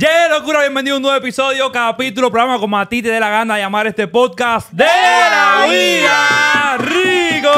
Yeah, locura, bienvenido a un nuevo episodio, capítulo, programa, como a ti te dé la gana de llamar este podcast de la vida rico.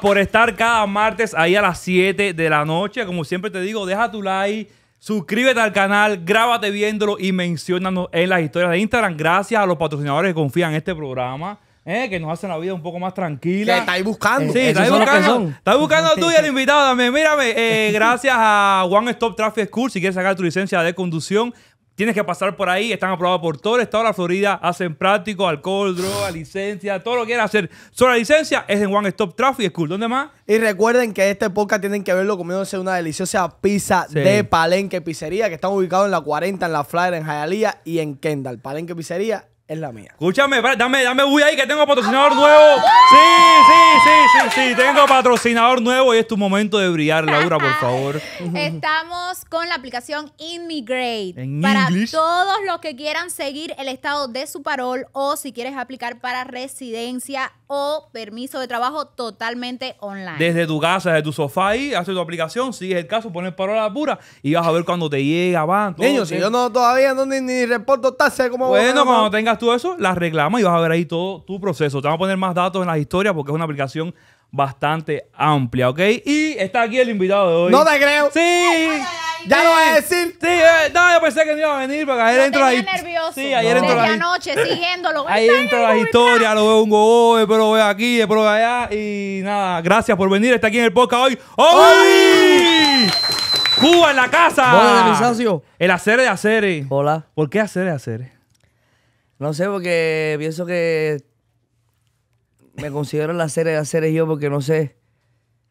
por estar cada martes ahí a las 7 de la noche. Como siempre te digo, deja tu like, suscríbete al canal, grábate viéndolo y menciónanos en las historias de Instagram. Gracias a los patrocinadores que confían en este programa. Eh, que nos hacen la vida un poco más tranquila. Que estáis buscando. Sí, estáis buscando. Estáis buscando tú y el invitado Mírame, eh, gracias a One Stop Traffic School, si quieres sacar tu licencia de conducción, Tienes que pasar por ahí, están aprobados por todo el estado de la Florida, hacen práctico, alcohol, droga, licencia, todo lo que quieran hacer. Solo la licencia es en One Stop Traffic School. ¿Dónde más? Y recuerden que esta época tienen que verlo comiéndose una deliciosa pizza de Palenque Pizzería, que están ubicados en la 40, en la Flyer, en Hialeah y en Kendall. Palenque Pizzería es la mía. Escúchame, dame, dame bulla ahí que tengo patrocinador nuevo. Sí, sí, sí, sí, sí, tengo patrocinador nuevo y es tu momento de brillar, Laura, por favor. Estamos con la aplicación inmigrate para todos los que quieran seguir el estado de su parol o si quieres aplicar para residencia o permiso de trabajo totalmente online. Desde tu casa, desde tu sofá ahí, hace tu aplicación, sigues el caso, pones parola pura y vas a ver cuando te llega, van. Niño, si yo no todavía no ni, reporto tasa como Bueno, cuando tengas todo eso, la reclamas y vas a ver ahí todo tu proceso. Te vamos a poner más datos en las historias porque es una aplicación bastante amplia, ¿ok? Y está aquí el invitado de hoy. ¡No te creo! ¡Sí! ¡Ya lo voy a decir! Sí, eh, no, yo pensé que no iba a venir porque ayer entró ahí nervioso. Sí, ayer no. entró la noche siguiéndolo. entró la historia, lo veo un go, pero lo veo aquí, pero lo veo allá. Y nada, gracias por venir. Está aquí en el podcast hoy. ¡Hoy! Cuba en la casa. Hola, mi El hacer de hacer. Eh. Hola. ¿Por qué hacer de hacer? No sé, porque pienso que me considero la serie de hacer yo porque no sé.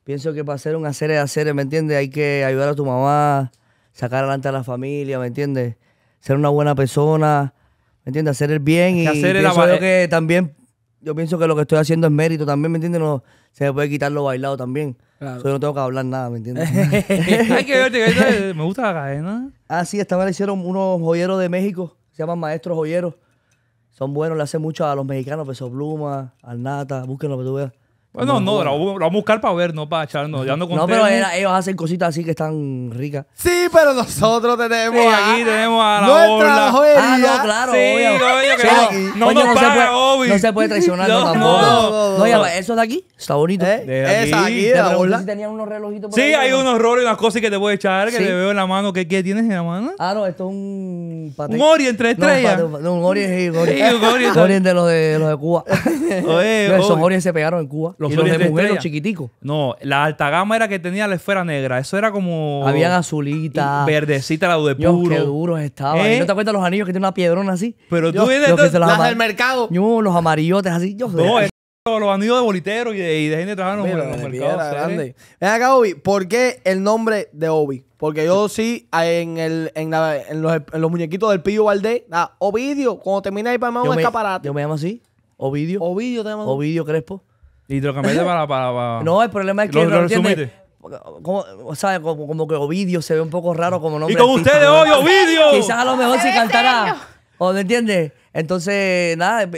Pienso que para ser un hacer de hacer, ¿me entiendes? Hay que ayudar a tu mamá, sacar adelante a la familia, ¿me entiendes? Ser una buena persona, ¿me entiendes? Hacer el bien y hacer pienso eh que también, yo pienso que lo que estoy haciendo es mérito también, ¿me entiendes? No, se me puede quitar lo bailado también. Yo no tengo que hablar nada, ¿me entiendes? Hay que me gusta la cadena. Ah, sí, esta vez le hicieron unos joyeros de México, se llaman Maestros Joyeros. Son buenos, le hacen mucho a los mexicanos, Peso Pluma, al Nata, búsquenlo que tú bueno, pues no, no, lo, vamos a buscar para ver, no para echarnos. Ya no, no pero ellos hacen cositas así que están ricas. Sí, pero nosotros tenemos. aquí tenemos a la Nuestra joyería. Ah, no, claro. Sí, obvio. no, no, no, se puede, no se puede traicionar no, tampoco. No, no, ya, pues, eso de aquí está bonito. ¿Eh? De aquí, Esa aquí, la bola. Si tenían unos relojitos Sí, hay unos roles y unas cosas que te a echar, que sí. te veo en la mano. ¿Qué, ¿Qué, tienes en la mano? Ah, no, esto es un paté. Un Orient tres estrellas. No, un Orient, un Orient. de los de Cuba. Oye, Esos Orient se pegaron en Cuba. Los de mujeres chiquiticos. No, la alta gama era que tenía la esfera negra. Eso era como. Habían azulita. Verdecita, la de puro. Dios, qué duros estaban. ¿Eh? ¿No te acuerdas los anillos que tienen una piedrona así? Pero tú vienes los, del mercado. No, los amarillotes así. no, los anillos de bolitero y de, de gente trabajando en los Ven acá, Obi, ¿por qué el nombre de Obi? Porque yo sí, en, el, en, los, muñequitos del Pío Valdés, ah, Ovidio, cuando termina ahí para más un escaparate. Yo me llamo así, Ovidio. Ovidio te llamas. Ovidio Crespo. Y para, No, el problema es que. no Como, o como, que Ovidio se ve un poco raro como nombre. Y con ustedes hoy, Ovidio. Quizás a lo mejor si cantará ¿O me entiendes? Entonces, nada,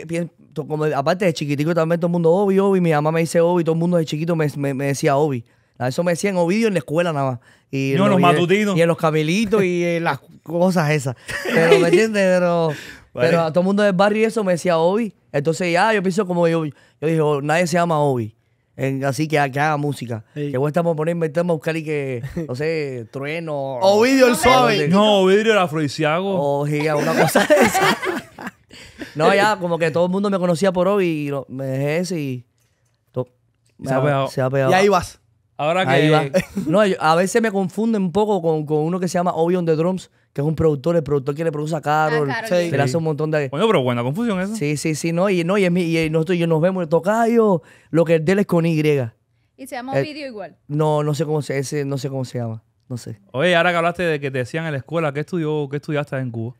como, aparte de chiquitico también todo el mundo Obi, Ovi, Mi mamá me dice Ovi todo el mundo de chiquito me, decía Obi. Eso me decían Ovidio en la escuela nada más. Y en los, matutinos. Y en los camilitos y en las cosas esas. Pero, ¿me entiendes? Pero, todo el mundo del barrio eso me decía Ovi entonces ya yo pienso como yo, yo dije, oh, nadie se llama Obi. así que, que haga música. Que voy a estar por a buscar y que, no sé, trueno. Ovidio el suave. No, Ovidio era Froisiago. O una cosa de esa. No, ya, como que todo el mundo me conocía por Obi y me dejé ese y. Se ha pegado. Y ahí vas. Ahora que Ahí va. No, a veces me confunden un poco con, con uno que se llama Obi on the Drums, que es un productor, el productor que le produce a Carol, ah, se le hace un montón de... Bueno, pero buena confusión eso. Sí, sí, sí, no, y, no, y, es mi, y nosotros nos vemos, tocayo, lo que es él es con Y. ¿Y se llama eh, Ovidio igual? No, no sé cómo se, ese, no sé cómo se llama, no sé. Oye, ahora que hablaste de que te decían en la escuela, ¿qué, estudió, qué estudiaste en Cuba?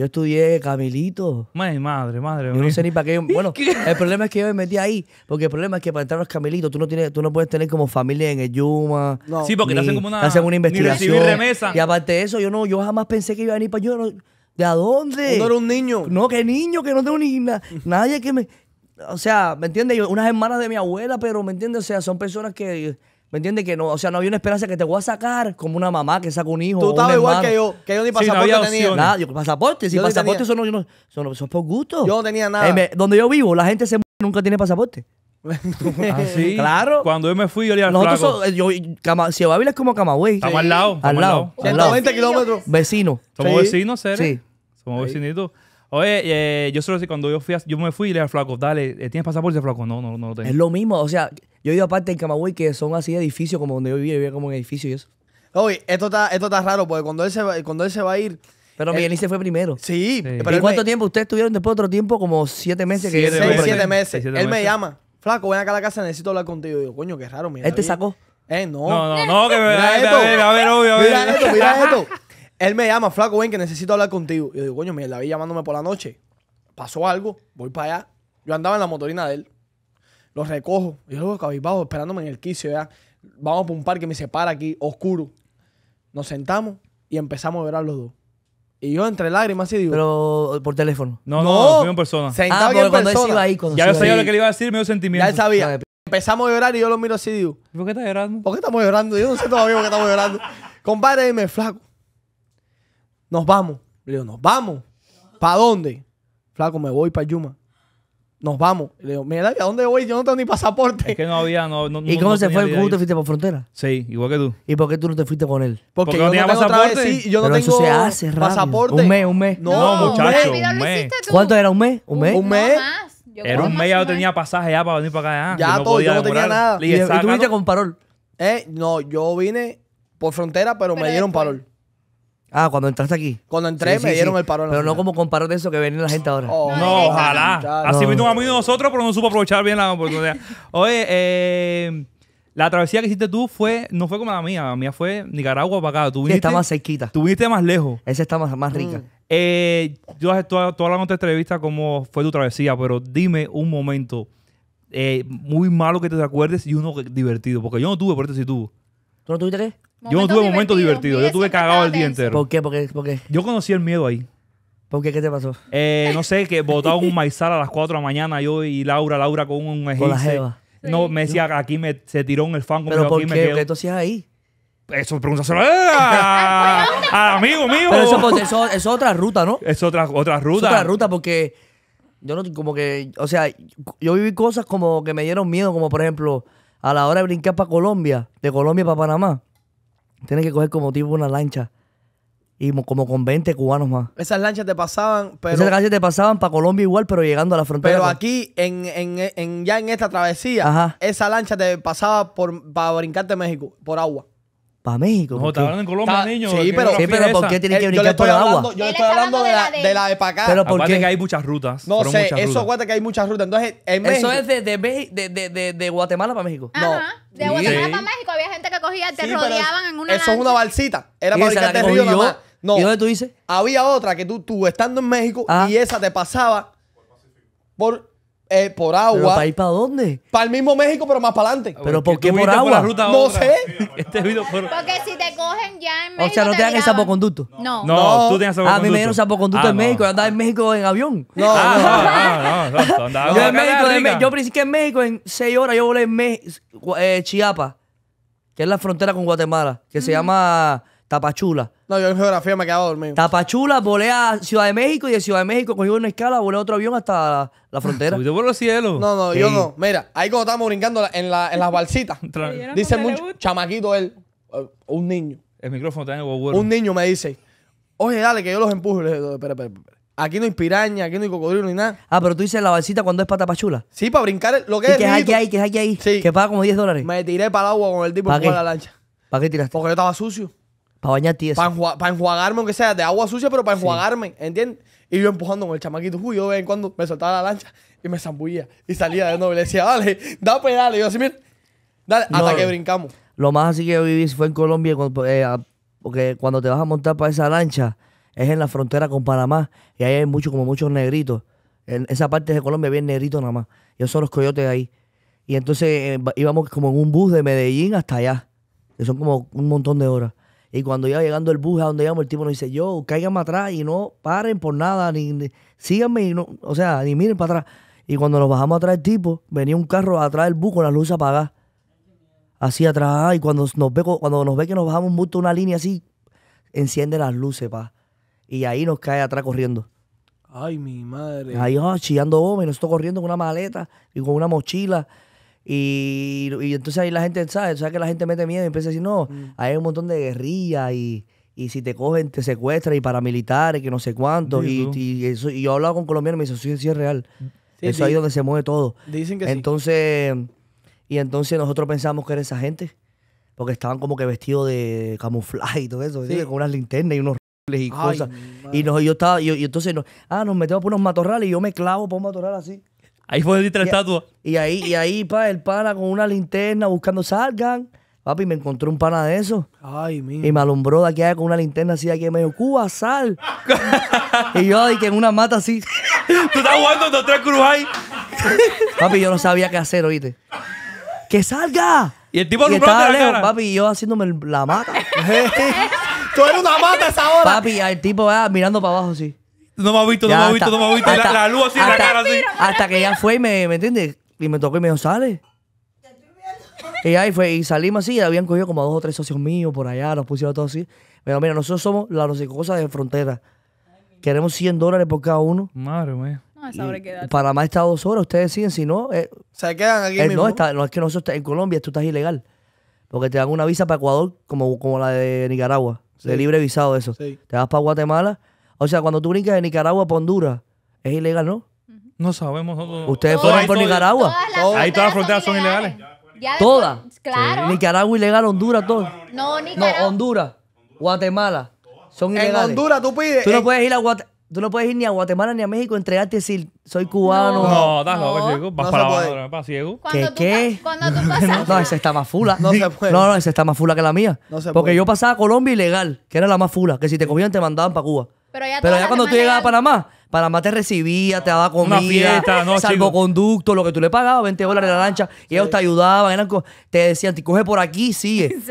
Yo estudié Camilito. Madre, madre, madre. Yo no sé ni para qué. bueno, el problema es que yo me metí ahí. Porque el problema es que para entrar a los Camilitos, tú no tienes, tú no puedes tener como familia en el Yuma. Sí, porque no hacen como una. Te hacen una investigación. remesa. Y aparte de eso, yo no, yo jamás pensé que iba a venir para yo. ¿De a dónde? No era un niño. No, que niño, que no tengo ni nadie que me. O sea, ¿me entiendes? Unas hermanas de mi abuela, pero ¿me entiendes? O sea, son personas que ¿Me entiendes? Que no, o sea, no había una esperanza que te voy a sacar como una mamá que saca un hijo. Tú estabas igual que yo, que yo ni pasaporte tenía. Nada, yo pasaporte, si pasaporte son, son, son, por gusto. Yo no tenía nada. Eh, donde yo vivo, la gente se muere, nunca tiene pasaporte. ¿Ah, sí? Claro. Cuando yo me fui, yo le iba Nosotros flaco. Eh, yo, Cama, si es como Camagüey. Estamos al lado. Al lado. 120 kilómetros. Vecinos. Somos vecinos, seres. Sí. Somos vecinitos. Oye, eh, yo solo sé cuando yo fui, yo me fui y le dije al flaco, dale, eh, ¿tienes pasaporte, flaco? No, no, no lo tengo. Es lo mismo, o sea, yo he ido aparte en Camagüey que son así edificios como donde yo vivía, vivía como en edificios y eso. Oye, esto está, esto está raro, porque cuando él se va, cuando él se va a ir. Pero Miguel se fue primero. Sí, pero ¿Y cuánto tiempo ustedes tuvieron después otro tiempo? Como siete meses que Siete siete meses. él me llama. Flaco, ven acá a la casa, necesito hablar contigo. Y digo, coño, qué raro, mira. Él te sacó. Eh, no. No, no, no, que me a ver, esto. a ver, a ver, obvio, a Mira esto, mira esto. Él me llama, flaco, ven que necesito hablar contigo. Yo digo, coño, mira, la vi llamándome por la noche. Pasó algo, voy para allá. Yo andaba en la motorina de él. Lo recojo. y luego cabizbajo, esperándome en el quicio ya. Vamos por un parque, me separa aquí, oscuro. Nos sentamos y empezamos a llorar los dos. Y yo entre lágrimas así digo. Pero por teléfono. No, no, no en persona. Sentado ah, aquí cuando persona. Él iba ahí, ya yo sabía lo que le iba a decir, me dio sentimiento. Ya él sabía. Empezamos a llorar y yo lo miro así y digo. ¿Por qué estás llorando? ¿Por qué estamos llorando? Yo no sé todavía por qué estamos llorando. Compadre, dime, flaco nos vamos. Le digo, nos vamos. ¿Para dónde? Flaco, me voy para Yuma. Nos vamos. Le digo, mira, ¿a dónde voy? Yo no tengo ni pasaporte. Es que no había, ¿Y cómo se fue? ¿Cómo te fuiste por frontera? Sí, igual que tú. ¿Y por qué tú no te fuiste con él? Porque, yo no tenía pasaporte. y yo no tengo eso se hace pasaporte. Un mes, un mes. No, No, muchacho, un mes. ¿Cuánto era? ¿Un mes? ¿Un mes? Un mes. Era un mes, ya yo tenía pasaje ya para venir para acá. Ya, todo, yo no tenía nada. Y, tú viniste con parol. Eh, no, yo vine por frontera, pero, me dieron parol. Ah, cuando entraste aquí. Cuando entré me dieron el parón. Pero no como con paro de eso que viene la gente ahora. Oh, no, ojalá. Así vino un amigo de nosotros, pero no supo aprovechar bien la oportunidad. Oye, eh, la travesía que hiciste tú fue, no fue como la mía. La mía fue Nicaragua para acá. Tú está más cerquita. tú viniste más lejos. Esa está más, más rica. yo mm. eh, tú, hablando de entrevista cómo fue tu travesía, pero dime un momento eh, muy malo que te acuerdes y uno divertido, porque yo no tuve, por eso sí tú no tuviste qué? Yo no tuve momento divertido. Yo tuve cagado el día entero. ¿Por qué? ¿Por Yo conocí el miedo ahí. ¿Por qué? ¿Qué te pasó? Eh, no sé, que botaba un maizal a las 4 de la mañana, yo y Laura, Laura con un ejército. No, me decía, aquí se tiró en el fan. ¿Pero por qué? Me ¿Qué tú hacías ahí? Eso pregúntaselo a, amigo mío. Pero pues, eso, es otra ruta, ¿no? Es otra, otra ruta. Es otra ruta porque yo no, como que, o sea, yo viví cosas como que me dieron miedo, como por ejemplo, a la hora de brincar para Colombia, de Colombia para Panamá, tienes que coger como tipo una lancha. Y como con 20 cubanos más. Esas lanchas te pasaban, pero. Esas lanchas te pasaban para Colombia igual, pero llegando a la frontera. Pero aquí, en, en, en ya en esta travesía, esa lancha te pasaba por, para brincarte México, por agua para México. No, te hablan en Colombia, niño. Sí, pero, pero ¿por qué tiene que venir el agua? yo le estoy hablando de la, de la de- para acá. Pero ¿por hay muchas rutas. no sé, eso que hay muchas rutas. Entonces, Eso es de, de, de, Guatemala para México. No. Ajá. De Guatemala para México había gente que cogía, te rodeaban en una. Eso es una balsita. Era para esa río nomás. No. ¿Y dónde tú dices? Había otra que tú, tú estando en México ah. y esa te pasaba por eh, por agua. para ir para dónde? Para el mismo México, pero más para adelante. ¿Pero por qué por agua? no sé. Este Porque si te cogen ya en México. O sea, no te, dan el sapoconducto. No. no. tú tienes sapoconducto. Ah, a mí me dieron sapoconducto ah, en México. Yo andaba en México en avión. No, no, ah, no. no, no, yo en México, en, yo en México en seis horas. Yo volé en eh, Chiapas, que es la frontera con Guatemala, que se llama Tapachula. No, yo en geografía me quedaba dormido. Tapachula, volé a Ciudad de México y de Ciudad de México cogí una escala, volé otro avión hasta la, frontera. frontera. Yo por al cielo? No, no, yo no. Mira, ahí cuando estábamos brincando en, las balsitas, dice mucho, chamaquito él, eh, un niño. El micrófono está en el huevo. Un niño me dice, oye, dale, que yo los empujo. le espera, espera, espera. Aquí no hay piraña, aquí no hay cocodrilo ni nada. Ah, pero tú dices la balsita cuando es para Tapachula. Sí, para brincar lo que es. que es aquí, ahí, que es aquí, ahí? Que paga como 10 dólares. Me tiré para el agua con el tipo que la lancha. ¿Para qué tiraste? Porque yo estaba sucio. Para bañarte eso. Para enjuagarme, aunque sea de agua sucia, pero para enjuagarme, ¿entiendes? Y yo empujando con el chamaquito. yo de vez en cuando me soltaba la lancha y me zambullía. Y salía de nuevo y le decía, dale, da yo así, mira, dale, hasta que brincamos. Lo más así que yo viví fue en Colombia, pues, eh, porque cuando te vas a montar para esa lancha, es en la frontera con Panamá. Y ahí hay mucho, como muchos negritos. En esa parte de Colombia bien negrito nada más. Yo son los coyotes ahí. Y entonces eh, íbamos como en un bus de Medellín hasta allá. Que son como un montón de horas. Y cuando iba llegando el bus a donde íbamos, el tipo nos dice, yo, cáiganme atrás y no paren por nada, ni, síganme y no, o sea, ni miren para atrás. Y cuando nos bajamos atrás el tipo, venía un carro atrás del bus con las luces apagadas. Así atrás, ah, y cuando nos ve, cuando nos ve que nos bajamos mucho una línea así, enciende las luces, pa. Y ahí nos cae atrás corriendo. Ay, mi madre. Ahí, oh, chillando hombre y estoy corriendo con una maleta y con una mochila. Y, entonces ahí la gente, ¿sabes? sea que la gente mete miedo y empieza a decir, no, mm. hay un montón de guerrillas y, si te cogen, te secuestran y paramilitares, que no sé cuántos y, y, eso, y yo hablaba con colombianos y me dicen, sí, sí es real. eso ahí donde se mueve todo. Dicen que entonces, Y entonces nosotros pensamos que era esa gente, porque estaban como que vestidos de camuflaje y todo eso, con unas linternas y unos y cosas. Y nos, yo estaba, y entonces, ah, nos metemos por unos matorrales y yo me clavo por un matorral así. Ahí fue donde de la estatua. Y ahí, y ahí, pa, el pana con una linterna buscando salgan. Papi, me encontró un pana de eso. Ay, mío. Y me alumbró de aquí allá con una linterna así de aquí. Y me dijo, Cuba, sal. y yo, ahí, que en una mata así. Tú estás jugando dos, tres cruz ahí. papi, yo no sabía qué hacer, oíste. ¡Que salga! Y el tipo alumbró estaba la lejos, cara. papi, yo haciéndome la mata. Tú eres una mata esa hora. papi, el tipo ah, mirando para abajo así. No me ha visto, no me ha visto, no me ha visto. hasta- la, luz así en la cara así. Hasta que ella fue y me, ¿me Y me tocó y me dijo, sale. Y ahí fue, y salimos así, habían cogido como dos o tres socios míos por allá, los pusieron todos así. Pero mira, nosotros somos la cosas de frontera. Queremos 100 dólares por cada uno. Madre mía. No, esa hora Panamá está dos horas, ustedes siguen, si no, eh, Se quedan aquí eh, no, no es que nosotros en Colombia tú estás ilegal. Porque te dan una visa para Ecuador como, como la de Nicaragua, de libre visado eso. Te vas para Guatemala o sea, cuando tú brincas de Nicaragua para Honduras, es ilegal, ¿no? No sabemos. Ustedes fueron por Nicaragua. Ahí todas las fronteras son ilegales. Todas. Claro. Nicaragua ilegal, Honduras, todo. No, Nicaragua. No, Honduras, Guatemala. Son ilegales. En Honduras tú pides. Tú no, puedes ir a tú no puedes ir ni a Guatemala ni a México entregarte y decir, soy cubano. No, estás No. Vas No para se puede. ¿Qué, qué? Cuando pasas. No, esa está más fula. No se puede. No, no, esa está más fula que la mía. No se Porque yo pasaba a Colombia ilegal, que era la más fula, que si te cogían te mandaban para Cuba. Pero ya cuando tú llegabas a Panamá, Panamá te recibía, te daba comida, no, salvoconducto, lo que tú le pagabas, 20 dólares la lancha, y ellos te ayudaban, te decían, te coge por aquí, sigue. ¿En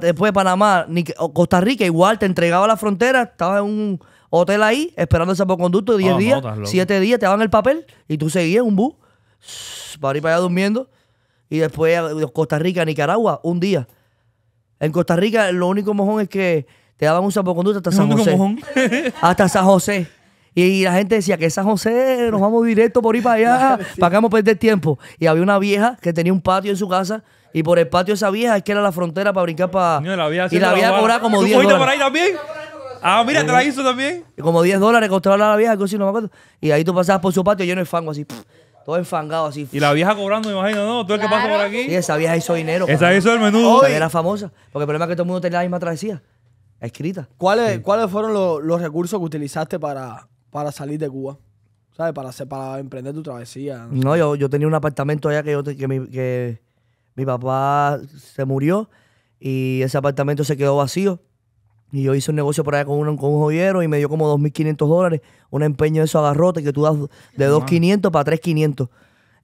Después de Panamá, Costa Rica igual, te entregaba la frontera, estabas en un hotel ahí, esperando el salvoconducto, 10 ah, días, 7 días, te daban el papel, y tú seguías un bus, para ir para allá durmiendo, y después eh, Costa Rica, Nicaragua, un día. En Costa Rica lo único mojón es que te daban un salvoconducto hasta San José. hasta San José. Y la gente decía que San José nos vamos directo por ir para allá, para que vamos perder tiempo. Y había una vieja que tenía un patio en su casa y por el patio de esa vieja es que era la frontera para brincar para... y la vieja cobraba como 10 dólares. por ahí también? Ah, mira, te la hizo también. Y como 10 dólares costaba la vieja, no me acuerdo. Y ahí tú pasabas por su patio lleno de fango así. todo enfangado así. Y la vieja cobrando, me imagino, ¿no? tú el que pasa por aquí. Y esa vieja hizo dinero. Esa vieja hizo el menudo. era famosa. Porque el problema es que todo el mundo tenía la misma travesía escrita. ¿Cuáles, ¿cuáles fueron los, recursos que utilizaste para, para salir de Cuba? ¿Sabes? Para, emprender tu travesía. No, yo, tenía un apartamento allá que, que, mi, mi papá se murió y ese apartamento se quedó vacío. Y yo hice un negocio por allá con un, con un joyero y me dio como 2.500 dólares. Un empeño de esos agarrote que tú das de 2.500 para 3.500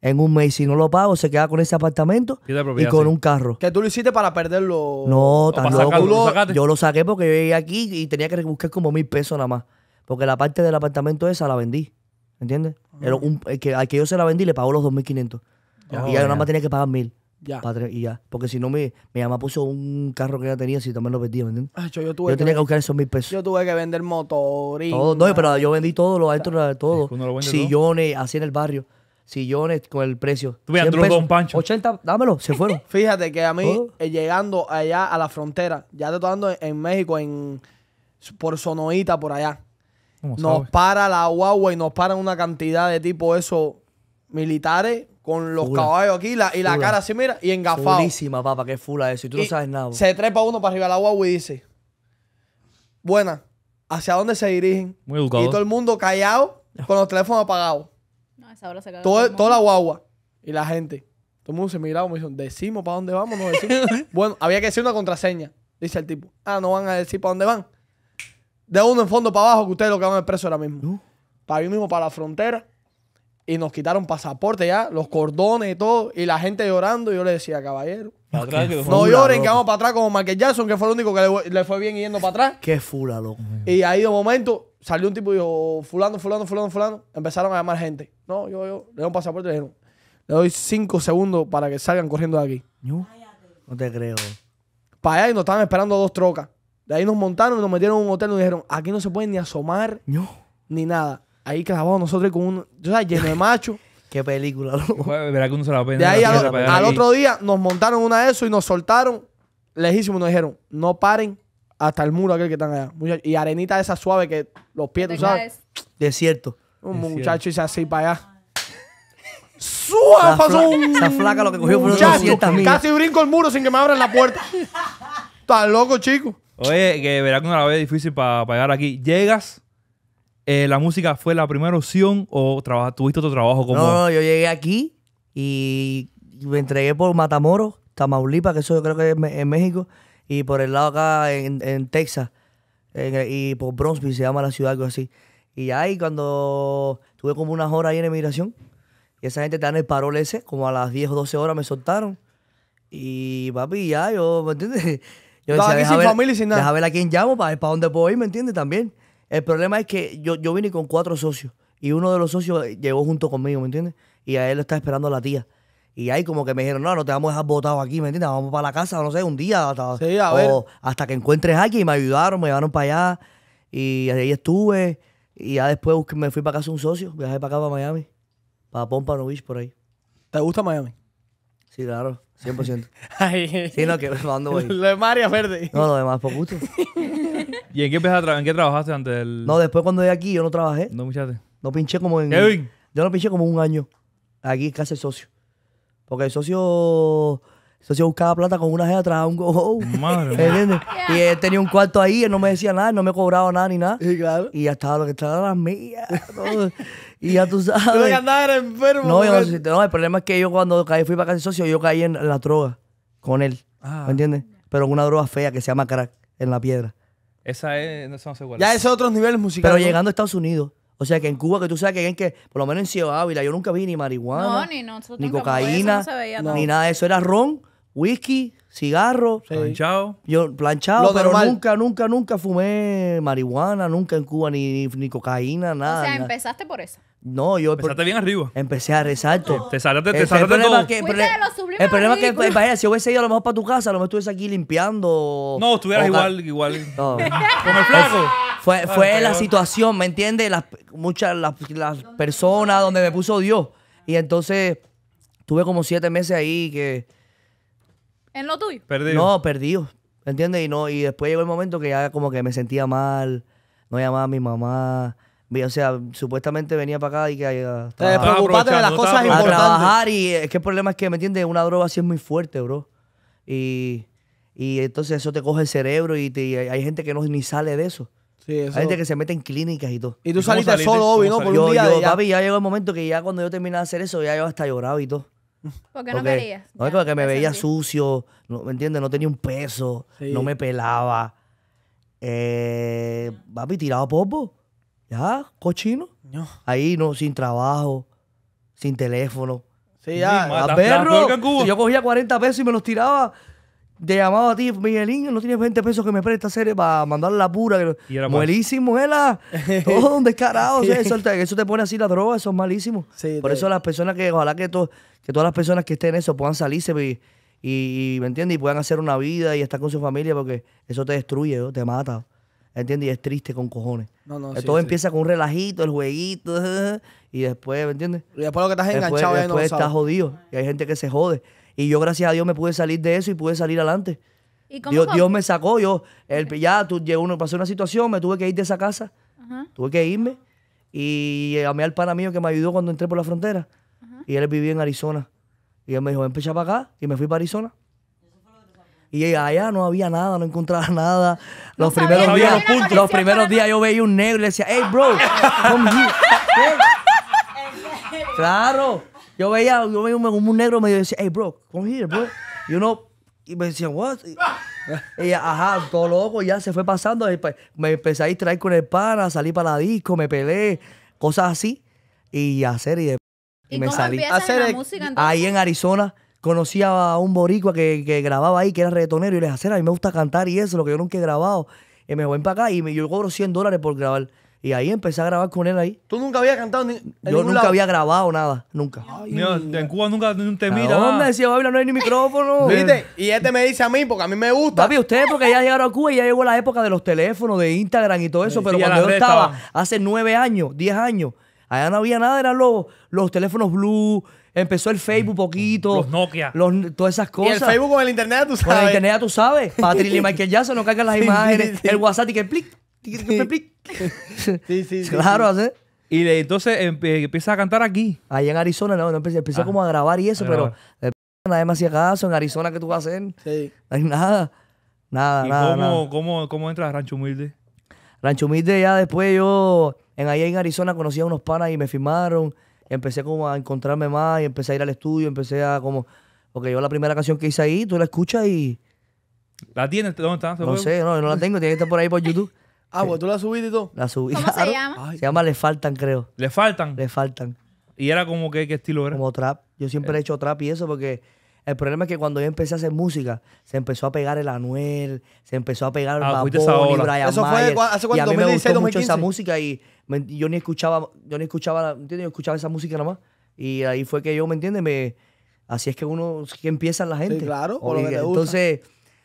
en un mes. Si no lo pago, se queda con ese apartamento y con un carro. Que tú lo hiciste para perderlo. No, tan loco. yo lo saqué porque yo llegué aquí y tenía que buscar como mil pesos nada más. Porque la parte del apartamento esa la vendí. ¿Entiendes? Ah. un, que, al que yo se la vendí le pagó los 2.500. y ya yo oh, nada más tenía que pagar mil. Ya. Padre, y ya. Porque si no, mi, mamá puso un carro que ella tenía, si también lo vendía, entiendes? yo, tuve tenía que buscar esos mil pesos. Yo tuve que vender motor y... no, pero yo vendí todo, lo adentro, todo. sillones, así en el barrio sillones con el precio. Tú un un pancho. 80, dámelo, se fueron. Fíjate que a mí, eh, llegando allá a la frontera, ya te estoy dando en, México, en por Sonoita, por allá. Nos para la guagua y nos para una cantidad de tipo eso, militares con los caballos aquí y la cara así, mira, y engafado. Fulísima papá, qué fula eso. Y tú no sabes nada. Se trepa uno para arriba la guagua y dice, buena, ¿hacia dónde se dirigen? Muy educado. Y todo el mundo callado, con los teléfonos apagados toda la guagua y la gente. Todo el mundo se miraba y me dijo ¿decimos para dónde vamos? decimos. bueno, había que decir una contraseña, dice el tipo. Ah, no van a decir para dónde van. De uno en fondo para abajo, que ustedes lo que van de preso ahora mismo. Para mí mismo para la frontera. Y nos quitaron pasaporte ya, los cordones y todo. Y la gente llorando. Y yo le decía, caballero, no lloren, que vamos para atrás como Michael Jackson, que fue el único que le, fue bien yendo para atrás. Qué fula, loco. Y ahí de momento salió un tipo y dijo, fulano, fulano, fulano, fulano. Empezaron a llamar gente. No, yo, yo le doy un pasaporte y le doy cinco segundos para que salgan corriendo de aquí. No, te creo. Para allá y nos estaban esperando dos trocas. De ahí nos montaron y nos metieron en un hotel y nos dijeron, aquí no se pueden ni asomar ni nada. Ahí clavamos nosotros con uno yo sabes, lleno de macho. Qué película, loco. Verá que uno se la pena. De ahí al, otro día nos montaron una de eso y nos soltaron lejísimos. Nos dijeron, no paren hasta el muro aquel que están allá. Y arenita esa suave que los pies, tú sabes. Desierto. Un muchacho y se así para allá. Sua, Pasó un. flaca que cogió muchacho, Casi brinco el muro sin que me abran la puerta. Estás loco, chico. Oye, que verá que una vez difícil para pagar aquí. Llegas. Eh, ¿La música fue la primera opción o tuviste otro trabajo? Como... No, yo llegué aquí y me entregué por Matamoros, Tamaulipas, que eso yo creo que es en México, y por el lado acá en, Texas, y por Bronxville, se llama la ciudad, algo así. Y ahí cuando tuve como unas horas ahí en emigración, y esa gente te dan el parol ese, como a las 10 o 12 horas me soltaron. Y papi, ya, yo, ¿me entiendes? Yo aquí sin familia y sin nada. Deja ver a quién llamo para para dónde puedo ir, ¿me entiendes? También. El problema es que yo, yo vine con cuatro socios y uno de los socios llegó junto conmigo, ¿me entiendes? Y a él lo está esperando la tía. Y ahí como que me dijeron, no, no te vamos a dejar botado aquí, ¿me entiendes? Vamos para la casa, no sé, un día hasta, o, hasta que encuentres aquí. alguien. Y me ayudaron, me llevaron para allá. Y ahí estuve. Y ya después me fui para casa un socio, viajé para acá, para Miami, para Pompano Beach, por ahí. ¿Te gusta Miami? Sí, claro, 100%. Ay, sí, no, que me mando Lo de María Verde. No, lo demás por gusto. ¿Y en qué, empezaste a en qué trabajaste antes del...? No, después cuando llegué aquí yo no trabajé. No muchachos. No pinché como en... Kevin. Yo no pinché como un año. Aquí casi el socio. Porque el socio Socio buscaba plata con una jeta atrás, un go ¿Me ¿Entiendes? Y él tenía un cuarto ahí, él no me decía nada, no me cobraba nada ni nada. Y claro. Y ya estaba lo que estaba las mías. y ya tú sabes. Pero que era enfermo. No, no, el problema es que yo cuando caí, fui para casa de socio, yo caí en la droga con él. Ah. ¿Me entiendes? Pero una droga fea que se llama crack en la piedra. Esa es, no Ya esos otros niveles musicales. Pero llegando a Estados Unidos. O sea, que en Cuba, que tú sabes que, en que por lo menos en Ciudad Ávila, yo nunca vi ni marihuana, no, ni, no, ni cocaína, ni nada de eso. Era ron whisky, cigarro, Planchado. yo planchado, pero nunca, nunca, nunca fumé marihuana, nunca en Cuba, ni, cocaína, nada. o sea, empezaste por eso. No, yo Empezaste bien arriba. empecé a resaltar. Te saltaste- te todo. El problema es que, si hubiese ido a lo mejor para tu casa, a lo mejor estuviese aquí limpiando. No, estuvieras igual, igual. No. el flaco. Fue, fue ah, la situación, ¿me entiendes? Las, muchas las, las personas donde me puso Dios. Y entonces tuve como siete meses ahí que ¿En lo tuyo? Perdido. No, perdido. ¿Entiendes? Y, no, y después llegó el momento que ya como que me sentía mal, no llamaba a mi mamá. O sea, supuestamente venía para acá y que... Te preocupaste de las cosas importantes. A trabajar y es que el problema es que, ¿me entiendes? Una droga así es muy fuerte, bro. Y... Y entonces eso te coge el cerebro y, hay gente que no ni sale de eso. Sí, eso. Hay gente que se mete en clínicas y todo. Y tú saliste, solo, obvio, ¿no? Por un día yo, papi, ya llegó el momento que ya cuando yo terminé de hacer eso, ya yo hasta llorado y todo porque no quería? No, porque me veía sucio, no, ¿me entiendes? No tenía un peso, no me pelaba. Eh, papi, tirado popo. Ya, cochino. Ahí no, sin trabajo, sin teléfono. Sí, ya. A perro. yo cogía 40 pesos y me los tiraba te llamaba a ti, Miguelín, no tienes 20 pesos que me presta serie para mandar la pura. y Era malísimo, Todo un descarado. eso, te pone así la droga, eso es malísimo. Por eso las personas que, ojalá que, que todas las personas que estén en eso puedan salirse y, y, ¿me entiendes? Y puedan hacer una vida y estar con su familia porque eso te destruye, te mata. ¿Entiendes? Y es triste con cojones. No, no, eh, Todo empieza con un relajito, el jueguito, y después, ¿me entiendes? Y después lo que estás enganchado después, después estás jodido. Y hay gente que se jode. Y yo, gracias a Dios, me pude salir de eso y pude salir adelante. Dios, Dios, me sacó, yo, el, ya tú, pasó una situación, me tuve que ir de esa casa, tuve que irme y llamé al pana mío que me ayudó cuando entré por la frontera y él vivía en Arizona. Y él me dijo, empecé para acá y me fui para Arizona. Y allá no había nada, no encontraba nada. los primeros días, los, primeros días yo veía un negro y le decía, hey bro, Claro. Yo veía, yo veía un, negro medio decía, hey, bro, come here, bro. Y uno, y me decían, what? Y, y, ajá, todo loco, ya se fue pasando. Pues, me empecé a distraer con el pana, salí para la disco, me peleé, cosas así. Y hacer y, de, me cómo salí. Hacer ahí en Arizona conocí a un boricua que, grababa ahí, que era reggaetonero, y le dije, a mí me gusta cantar y eso, lo que yo nunca he grabado. Y me voy para acá y me, yo cobro 100 dólares por grabar. Y ahí empecé a grabar con él ahí. ¿Tú nunca habías cantado ni, Yo nunca había grabado nada, nunca. Ay, en Cuba nunca ni un temita. No, me decía, Babila, no hay ni micrófono. ¿Viste? Y este me dice a mí, porque a mí me gusta. Papi, ustedes porque ya llegaron a Cuba y ya llegó la época de los teléfonos, de Instagram y todo eso. pero cuando yo estaba, hace nueve años, diez años, allá no había nada, eran los, los teléfonos blue, Empezó el Facebook poquito. Los Nokia. todas esas cosas. Y el Facebook con el internet, tú sabes. Con el internet, tú sabes. Patrick y Michael Jackson nos cargan las imágenes. El WhatsApp y que el plic. Claro, así Y de- entonces empieza a cantar aquí. Ahí en Arizona, no, no empecé, empecé como a grabar y eso, pero nada nada nadie me hacía caso. En Arizona, que tú vas a hacer? No hay nada. Nada, nada, cómo, cómo, entras a Rancho Humilde? Rancho Humilde ya después yo, en ahí en Arizona conocí a unos panas y me firmaron. Empecé como a encontrarme más y empecé a ir al estudio, empecé a como... Porque yo la primera canción que hice ahí, tú la escuchas y... ¿La tienes? ¿Dónde está? no sé, no la tengo, tiene que estar por ahí por YouTube. Ah, pues tú la subiste y todo. La subí. ¿Cómo se llama? Se llama Le Faltan, creo. ¿Le faltan? Le Faltan. ¿Y era como que qué estilo era? Como trap. Yo siempre eh. he hecho trap y eso porque el problema es que cuando yo empecé a hacer música, se empezó a pegar el Anuel, se empezó a pegar el Ah, Bad esa Eso fue hace cuánto, Y a me esa música y yo ni escuchaba, yo ni escuchaba, ¿entiendes? Yo escuchaba esa música nada más. Y ahí fue que yo, ¿me entiendes? Me, así es que uno, que empieza la gente. claro, por lo que gusta. Entonces,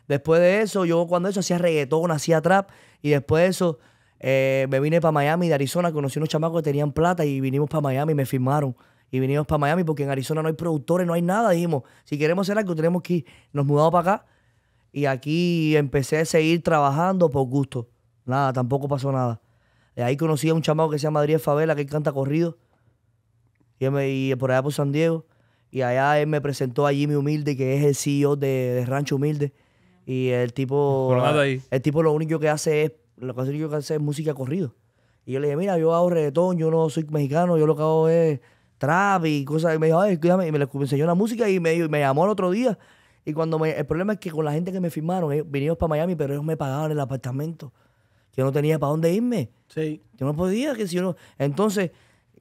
después de eso, yo cuando eso hacía reggaetón, hacía trap, y después de eso, eh, me vine para Miami de Arizona, conocí unos chamacos que tenían plata y vinimos para Miami, me firmaron. Y vinimos para Miami porque en Arizona no hay productores, no hay nada. Dijimos, si queremos hacer algo, tenemos que ir. Nos mudamos para acá y aquí empecé a seguir trabajando por gusto. Nada, tampoco pasó nada. De ahí conocí a un chamaco que se llama Adriel Favela, que canta corrido. Y, me, por allá por San Diego. Y allá él me presentó a Jimmy Humilde, que es el CEO de Rancho Humilde y el tipo. El tipo lo único que hace es. Lo que hace es música corrido. Y yo le dije, mira, yo hago reggaetón, yo no soy mexicano, yo lo que hago es trap y cosas. Y me dijo, ay, escúchame. Y me enseñó la música y me, llamó el otro día. Y cuando me, el problema es que con la gente que me firmaron, ellos, vinimos para Miami, pero ellos me pagaban el apartamento. Yo no tenía para dónde irme. Sí. Yo no podía, que si yo no. Entonces,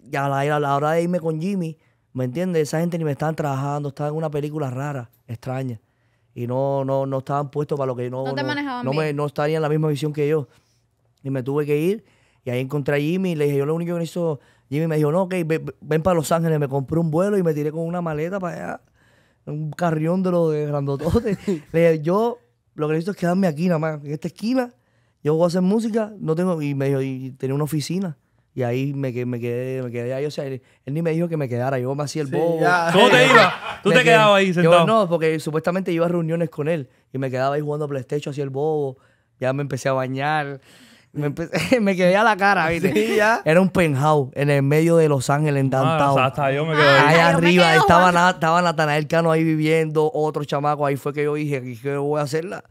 ya a la, a la hora de irme con Jimmy, ¿me entiendes? Esa gente ni me estaban trabajando, estaba en una película rara, extraña y no, no, no estaban puestos para lo que no. No, no, estarían en la misma visión que yo. Y me tuve que ir. Y ahí encontré a Jimmy. Y le dije, yo lo único que necesito. Jimmy me dijo, no, ok, ven, para Los Ángeles. Me compré un vuelo y me tiré con una maleta para allá. Un carrión de los de grandototes. le dije, yo lo que necesito es quedarme aquí nada más, en esta esquina. Yo voy a hacer música, no tengo. Y me dijo, y tenía una oficina. Y ahí me, me quedé, me quedé ahí. O sea, él, ni me dijo que me quedara. Yo me hacía el bobo. ¿Cómo te iba ¿Tú te quedabas ahí sentado? no, porque supuestamente iba a reuniones con él. Y me quedaba ahí jugando PlayStation, hacía el bobo. Ya me empecé a bañar. Me, quedé a la cara, ¿viste? Era un penthouse en el medio de Los Ángeles, en ahí. arriba. estaban estaba, Natanael Cano ahí viviendo, otro chamaco. Ahí fue que yo dije, ¿qué voy a hacerla?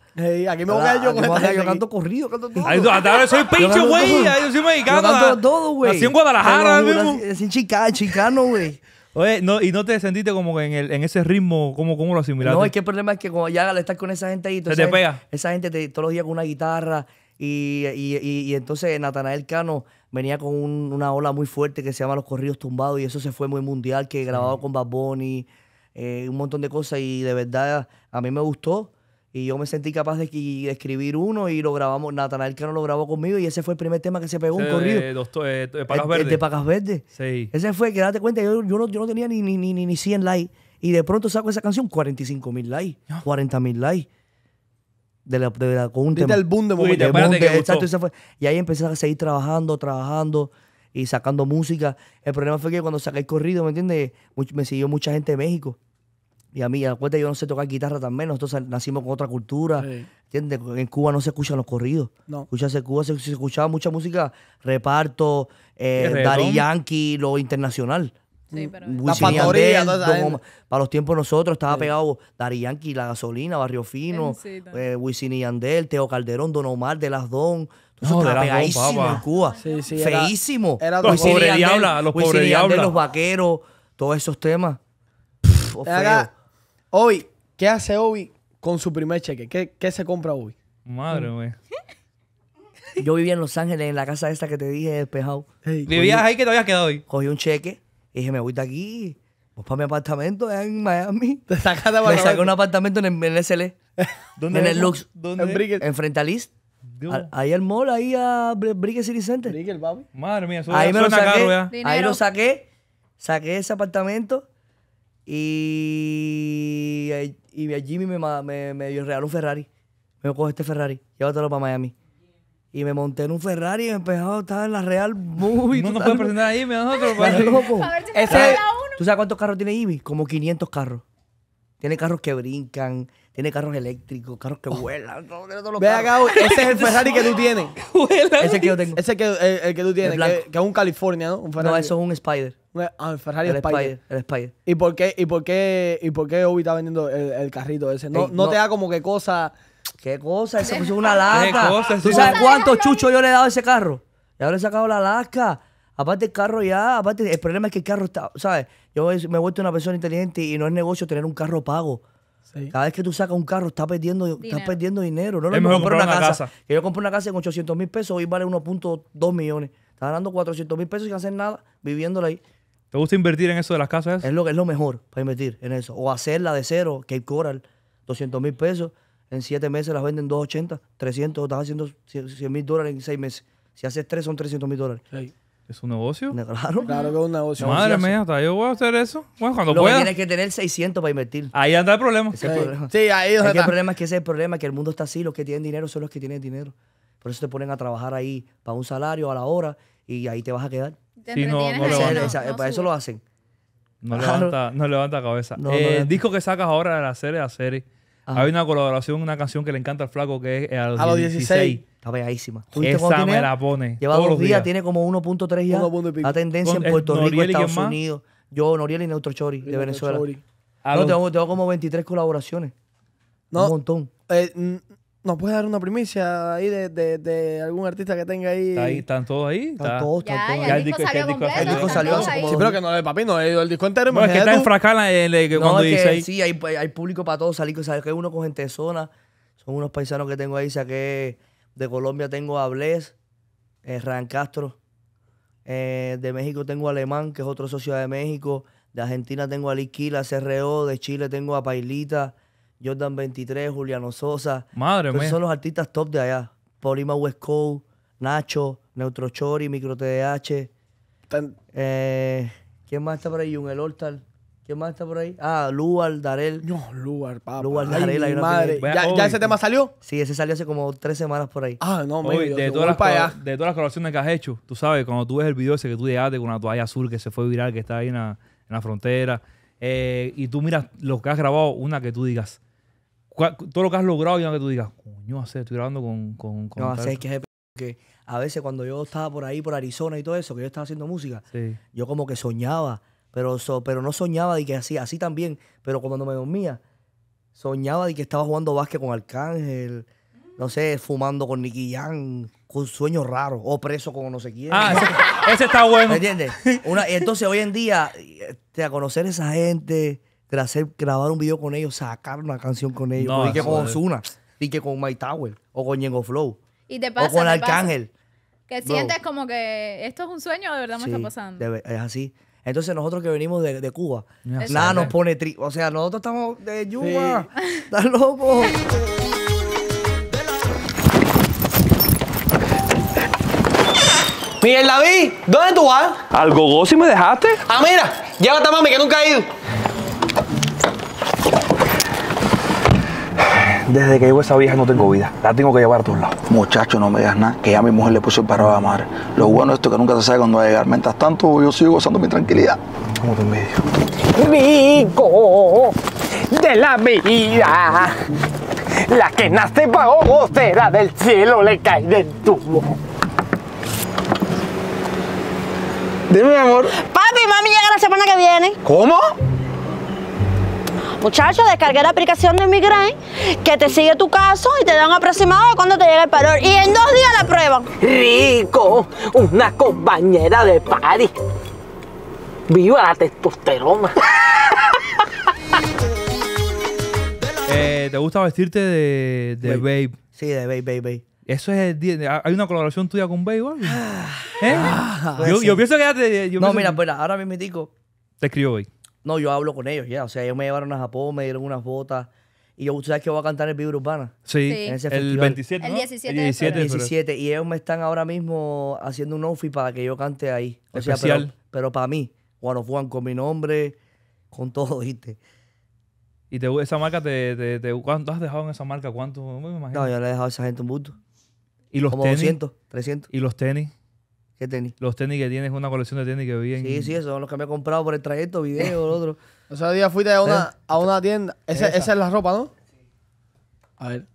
aquí me voy a yo con Yo canto corrido, canto todo. Ay, yo soy pinche, güey. Yo soy mexicano. Yo canto ah. todo, güey. Nací en Guadalajara. Nací en chicano, güey. Oye, no, ¿y no te sentiste como en, el, en ese ritmo? ¿cómo, ¿Cómo lo asimilaste? No, es que el problema es que como ya al estar con esa gente ahí... Entonces, te Esa gente te, todos los días con una guitarra y, y, y, entonces Natanael Cano venía con una ola muy fuerte que se llama Los Corridos Tumbados y eso se fue muy mundial, que grababa con Bad Bunny, eh, un montón de cosas y de verdad a mí me gustó y yo me sentí capaz de, escribir uno y lo grabamos. Natanael no lo grabó conmigo y ese fue el primer tema que se pegó, un corrido. Eh, dos, Pagas Verde. Sí. Ese fue, que date cuenta, yo, yo, no, yo no tenía ni, ni, ni, 100 likes. Y de pronto saco esa canción, 45 mil likes, 40 mil likes. De la, de la, con un tema. el boom de momento. exacto, fue. Y ahí empecé a seguir trabajando, trabajando y sacando música. El problema fue que cuando saqué el corrido, ¿me entiendes? Me siguió mucha gente de México. Y a mí, acuérdate, yo no sé tocar guitarra tan menos. Nosotros nacimos con otra cultura. ¿Entiendes? En Cuba no se escuchan los corridos. No. en Cuba se, escuchaba mucha música, reparto, eh, Yankee, lo internacional. Sí, pero... La para los tiempos nosotros estaba pegado Dari Yankee, La Gasolina, Barrio Fino, eh, Wisin y Yandel, Teo Calderón, Don Omar, De Las Don. Entonces estaba pegadísimo en Cuba. Feísimo. Era, los pobres diabla, los pobres diabla. Los vaqueros, todos esos temas. Hoy, ¿qué hace Obi con su primer cheque? ¿Qué, qué se compra Obi? Madre mía. Yo vivía en Los Ángeles, en la casa esta que te dije, despejado. ¿Vivías ahí que te habías quedado hoy? Cogí un cheque y dije, me voy de aquí. Voy para mi apartamento en Miami. Te sacaste Me saqué un apartamento en el, SL. ¿Dónde? En el Lux. En Brickell. frente ahí al mall, ahí a Brick Brickell City Center. Madre mía, eso es una lo ya. Ahí lo saqué. Saqué ese apartamento. Y, y a Jimmy me, me, me real un Ferrari. Me coge este Ferrari, llévatelo para Miami. Y me monté en un Ferrari y empezaba a estar en la Real muy. No nos puedes presentar ahí, pues. A ver si ¿Tú sabes cuántos carros tiene Jimmy? Como 500 carros. Tiene carros que brincan, tiene carros eléctricos, carros que oh. vuelan. Ve acá, ese es el Ferrari que tú tienes. Ese que yo tengo. Ese que, el, que tú tienes, que, que, es un California, ¿no? Un No, eso es un Spider. E- ah, el Ferrari el Spider. El ¿Y por qué, y por qué, y por qué Obi está vendiendo el, carrito ese? No, te da como que cosa. ¿Qué cosa? Esa es una lata. ¿Tú sabes cuántos chuchos yo le he dado a ese carro? Ya le he sacado la lasca. Aparte el carro ya, aparte el problema es que el carro está, ¿sabes? Yo me he vuelto una persona inteligente y no es negocio tener un carro pago. Cada vez que tú sacas un carro, estás perdiendo dinero. Estás perdiendo dinero. No es mejor comprar una, casa. yo compré una casa con 800 mil pesos, hoy vale 1.2 millones. Estás ganando 400 mil pesos sin hacer nada, viviéndola ahí. ¿Te gusta invertir en eso de las casas? Es lo, es lo mejor para invertir en eso. O hacerla de cero, que Coral, 200 mil pesos. En 7 meses las venden 280, 300, estás haciendo 100 mil dólares en 6 meses. Si haces tres, son 300 mil dólares. ¿Es un negocio? Claro. Claro que es un negocio. Madre mía, yo voy a hacer eso. Bueno, cuando pueda. tienes que tener 600 para invertir. Ahí anda el problema. sí. ahí el problema es que ese es el problema, que el mundo está así. Los que tienen dinero son los que tienen dinero. Por eso te ponen a trabajar ahí para un salario a la hora y ahí te vas a quedar. Sí, eh, no, para eso lo hacen. No levanta, no levanta cabeza. el eh, disco que sacas ahora de la serie, la serie. Hay una colaboración, una canción que le encanta al flaco que es a los, 16. Está pegadísima. Esa me la pone. Lleva dos días, tiene como 1.3 ya. La tendencia en Puerto Rico, Estados Unidos. Yo, Noriel y Neutro Chori, de Venezuela. tengo, como 23 colaboraciones. Un montón. Eh, ¿Nos puedes dar una primicia ahí de, algún artista que tenga ahí? ahí ¿Están todos ahí? Están todos, están todos. Ya, el disco, salió El Sí, pero que no de papi, no el disco entero. No, es que está en fracana cuando dice ahí. Sí, hay, público para todos. Sabes que hay uno con gente de zona. Son unos paisanos que tengo ahí. Saqué de Colombia tengo a Bles, eh, Ran Castro. Eh, de México tengo a Alemán, que es otro socio de México. De Argentina tengo a Liquila, CRO. De Chile tengo a Pailita. Jordan 23, Juliano Sosa. Madre mía. son los artistas top de allá. Paulima West Nacho, Nacho, Neutrochori, Micro TDH. Eh, ¿Quién más está por ahí? Un El Hortal. ¿Quién más está por ahí? Ah, Lugar, Darel. No, Lugar, papá. Lugar, Darel. ¿Ya, ese tema salió? Sí, ese salió hace como tres semanas por ahí. Ah, no, me de, todas las de todas las colaboraciones que has hecho, tú sabes, cuando tú ves el video ese que tú dejaste con la toalla azul que se fue viral, que está ahí en la, frontera, eh, y tú miras lo que has grabado, una que tú digas, todo lo que has logrado y que tú digas, coño, estoy grabando con. con, no, que, a veces cuando yo estaba por ahí, por Arizona y todo eso, que yo estaba haciendo música, yo como que soñaba, pero, so, pero no soñaba de que así, así también, pero cuando me dormía, soñaba de que estaba jugando básquet con Arcángel, no sé, fumando con Nicky Young, con sueños raros, o preso como no sé quién. Ah, ese, está bueno. ¿Me entiendes? Una, entonces hoy en día, eh, a conocer a esa gente hacer, grabar un video con ellos, sacar una canción con ellos. y que con Osuna, y que con My Tower, o con Yengo Flow, o con Arcángel. Que sientes como que esto es un sueño de verdad me está pasando. es así. Entonces nosotros que venimos de, Cuba, nada nos pone triste O sea, nosotros estamos de Yuma. Sí. ¿Estás loco? Miguel David, ¿dónde tú vas? Al gogo si me dejaste. Ah, mira, llévate a mami que nunca he ido. Desde que llevo esa vieja no tengo vida. La tengo que llevar a todos lados. Muchacho, no me digas nada, que ya mi mujer le puso el paro a amar. Lo bueno esto es que nunca se sabe cuando va a llegar. Mientras tanto, yo sigo gozando mi tranquilidad. Como te envidio. Rico de la vida. La que nace para será del cielo le cae del tubo. Dime, mi amor. Papi mami llega la semana que viene. ¿Cómo? Muchachos, descargué la aplicación de Migraine que te sigue tu caso y te dan un aproximado de cuándo te llega el parol. Y en dos días la prueban. Rico, una compañera de party. Viva la testosterona. eh, ¿Te gusta vestirte de, babe. Sí, de Babe, Babe, Babe. Eso es Hay una colaboración tuya con Babe ah, ¿Eh? ah, yo, pienso que ya te. no, mira, pues, ahora mismo, Tico, Te escribo Babe. No, yo hablo con ellos ya. O sea, ellos me llevaron a Japón, me dieron unas botas. Y yo, ¿sabes que voy a cantar el Vibra Urbana? Sí, el 27, El 17. El 17, Y ellos me están ahora mismo haciendo un outfit para que yo cante ahí. O Especial. sea, pero, para mí, One of One, con mi nombre, con todo, ¿viste? ¿Y te, esa marca, te, te, cuánto has dejado en esa marca? ¿Cuánto? No, yo le he dejado a esa gente un bulto. ¿Y los Como tenis? 200, 300. ¿Y los tenis? ¿Qué tenis? Los tenis que tienes, una colección de tenis que bien. Sí, sí, esos son los que me he comprado por el trayecto, video, el otro. O sea, día fuiste a una, ¿Eh? a una tienda. Esa, esa, es la ropa, ¿no? Sí. A ver.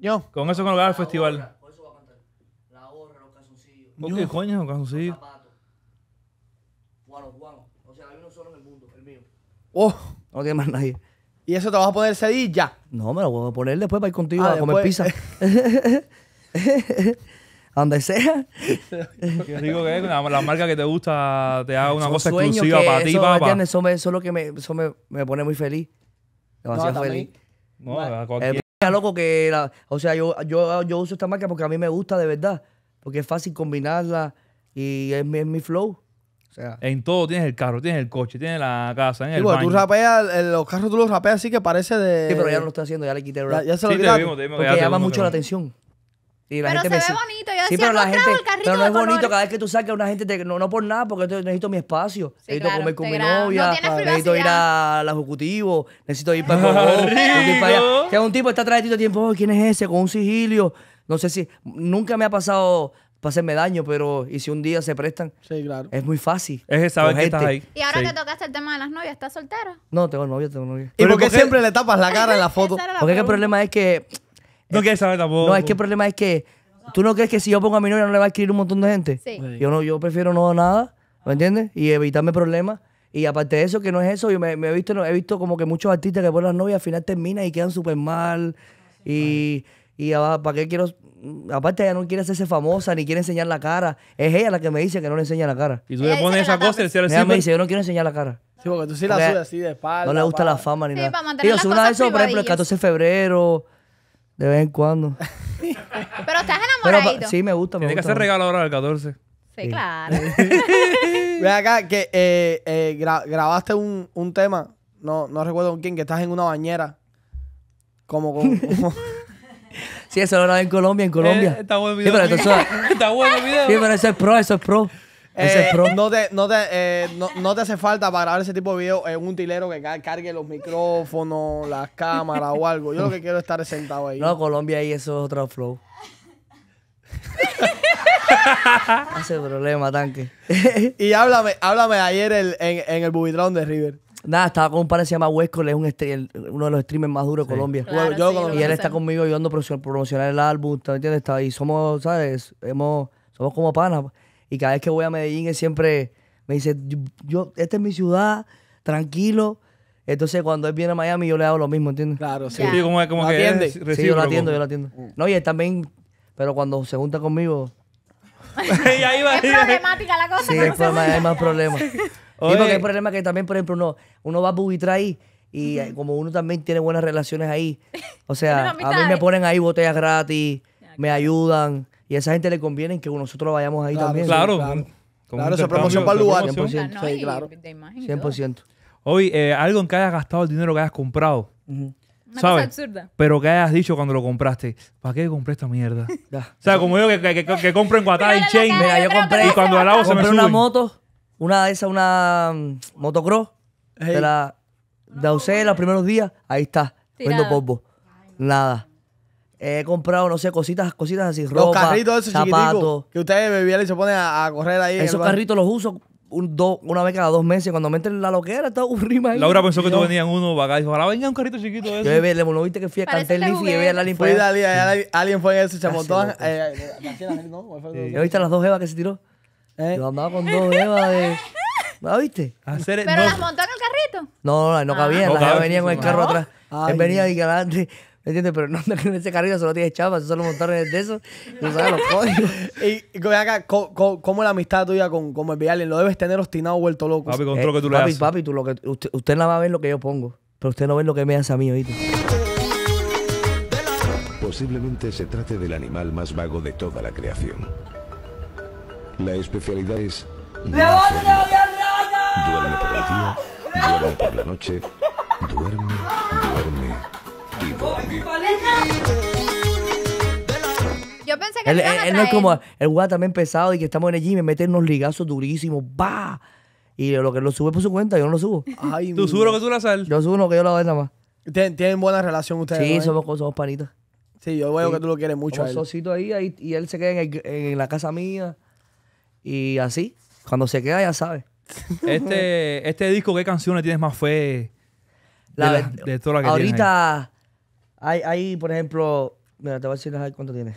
Yo. Con eso con lo al festival. eso va a cantar. La los qué coño los casoncillos Los zapatos. Guano, O sea, hay uno solo en el mundo, el mío. ¡Oh! No tiene más nadie. ¿Y eso te vas a poner seguir ya? No, me lo voy a poner después para ir contigo ah, a comer pizza. a donde sea. Qué rico que es, la, marca que te gusta te haga una cosa exclusiva para ti, eso, papá. Eso, me, eso es lo que me, eso me, me pone muy feliz. Demasiado No, feliz. No, a eh, cualquier- pues, loco que o sea, yo, yo, yo uso esta marca porque a mí me gusta de verdad. Porque es fácil combinarla y es mi flow en todo tienes el carro, tienes el coche, tienes la casa, tienes tú rapeas, los carros tú los rapeas así que parece de... Sí, pero ya no lo estoy haciendo, ya le quité el Ya, se lo sí, Porque llama mucho la atención. Y la pero se ve bonito. Yo sí, pero la gente, pero no es bonito cada vez que tú a una gente te, no, por nada, porque necesito mi espacio. necesito comer con mi novia, necesito ir al ejecutivo, necesito ir para, el Que un tipo está atrás todo el tiempo, ¿quién es ese? Con un sigilio. No sé si nunca me ha pasado para hacerme daño, pero y si un día se prestan, es muy fácil. Es que ahí. Y ahora que tocaste el tema de las novias, ¿estás soltero? No, tengo novia, tengo novia. ¿Y por qué siempre le tapas la cara en la foto? Porque el problema es que. No quieres saber tampoco. No, es que el problema es que. ¿Tú no crees que si yo pongo a mi novia no le va a escribir un montón de gente? Sí. Yo no, yo prefiero no nada, ¿me entiendes? Y evitarme problemas. Y aparte de eso, que no es eso, yo me, he visto, he visto como que muchos artistas que ponen las novias al final terminan y quedan súper mal. Y y para qué quiero. Aparte, ella no quiere hacerse famosa ni quiere enseñar la cara. Es ella la que me dice que no le enseña la cara. Y tú le pones esa cosa y el Ella me dice: Yo no quiero enseñar la cara. Sí, porque tú sí la así de espalda. No le gusta la fama ni nada. mantener las por ejemplo, el 14 de febrero, de vez en cuando. Pero estás enamoradito. sí, me gusta, me Tiene que hacer regalo ahora el 14. Sí, claro. Ve acá que eh, eh, grabaste un, tema, no, recuerdo con quién, que estás en una bañera. Como con. como- Sí, eso lo en Colombia, en eh, Colombia. está bueno video. Sí, eso, está bueno video. Sí, pero eso es pro, eso es pro. Eh, pro. No te, no, eh, no, no, te hace falta para grabar ese tipo de video un tilero que cargue los micrófonos, las cámaras o algo. Yo lo que quiero es estar sentado ahí. No, Colombia ahí eso es otro flow. Hace problema, tanque. y háblame, háblame ayer en, en el Bubitrón de River. Nada, estaba con un par que se llama Huesco, él es un este, uno de los streamers más duros de Colombia. y él está conmigo ayudando a promocionar el álbum, entiendes? Está, y somos, ¿sabes? Hemos, somos como panas. Y cada vez que voy a Medellín, él siempre me dice, yo, esta es mi ciudad, tranquilo. Entonces, cuando él viene a Miami, yo le hago lo mismo, ¿entiendes? Claro, sí. sí como, como que sí, yo lo atiendo, yo lo atiendo. No, y él también, pero cuando se junta conmigo... y ahí va, es problemática la cosa. Sí, es hay más problemas. Oye. Sí, porque hay problemas que también, por ejemplo, uno, uno va a ahí y eh, como uno también tiene buenas relaciones ahí, o sea, a mí me ponen ahí botellas gratis, me ayudan y a esa gente le conviene que nosotros vayamos ahí también. Claro, claro. Claro, esa promoción para el lugar. 100%. Ah, claro. 100%. Hoy, eh, algo en que hayas gastado el dinero que hayas comprado. Una ¿sabes? cosa absurda. Pero que hayas dicho cuando lo compraste, ¿para qué compré esta mierda? o sea, como yo que, que, compro en Guatá y Chain. Mira, yo compré, y cuando al se me compré una moto una de esas, una mm, motocross de la de usé los primeros días, ahí está, viendo vendo polvo. Nada. He comprado, no sé, cositas, cositas así, Los carritos esos zapatos. que ustedes bebían y se ponen a, correr ahí. Esos carritos los uso un- do- una vez cada dos meses. Cuando me la loquera, está un rima ahí. Laura pensó que tú venías uno para acá. Dijo, Ahora venga un carrito chiquito ese. Yo bebé, le ¿no viste que fui a cantar el y bebé a la limpieza alguien fue en ese chamotón. Eh, eh, eh, viste las dos jevas que se tiró? Eh. andaba con dos bebas de... ¿Ah, viste? ¿Pero las montó en el carrito? No, no, no, no cabían. Ah. con el carro atrás. Ah, venía y adelante... ¿Me entiendes? Pero no en ese carrito solo tiene chapas, solo montaron en de eso. No sabes los códigos. Y como acá, ¿cómo, la amistad tuya con, el Vialen? Lo debes tener obstinado, vuelto loco. Papi, con todo lo que tú eh, le Papi, haces. papi, tú lo que, usted, usted va a ver lo que yo pongo, pero usted no ve lo que me hace a mí, ¿oíste? Posiblemente se trate del animal más vago de toda la creación. La especialidad es... Duerme por el día, duerme por la noche, duerme, duerme y Yo pensé que él, no es como el guay también pesado y que estamos en el gym y me mete unos ligazos durísimos, va. Y lo que lo sube por su cuenta, yo no lo subo. Ay, ¿Tú subes que tú la sal? Yo subo que yo lo doy nada más. ¿Tienen, buena relación ustedes? Sí, somos, somos panitas. Sí, yo veo que tú lo quieres mucho. Un a ahí, ahí y él se queda en la casa mía y así, cuando se queda ya sabe. Este, este disco, ¿qué canciones tienes más fe la, de toda Ahorita hay, por ejemplo, mira, te voy a decir cuánto tienes.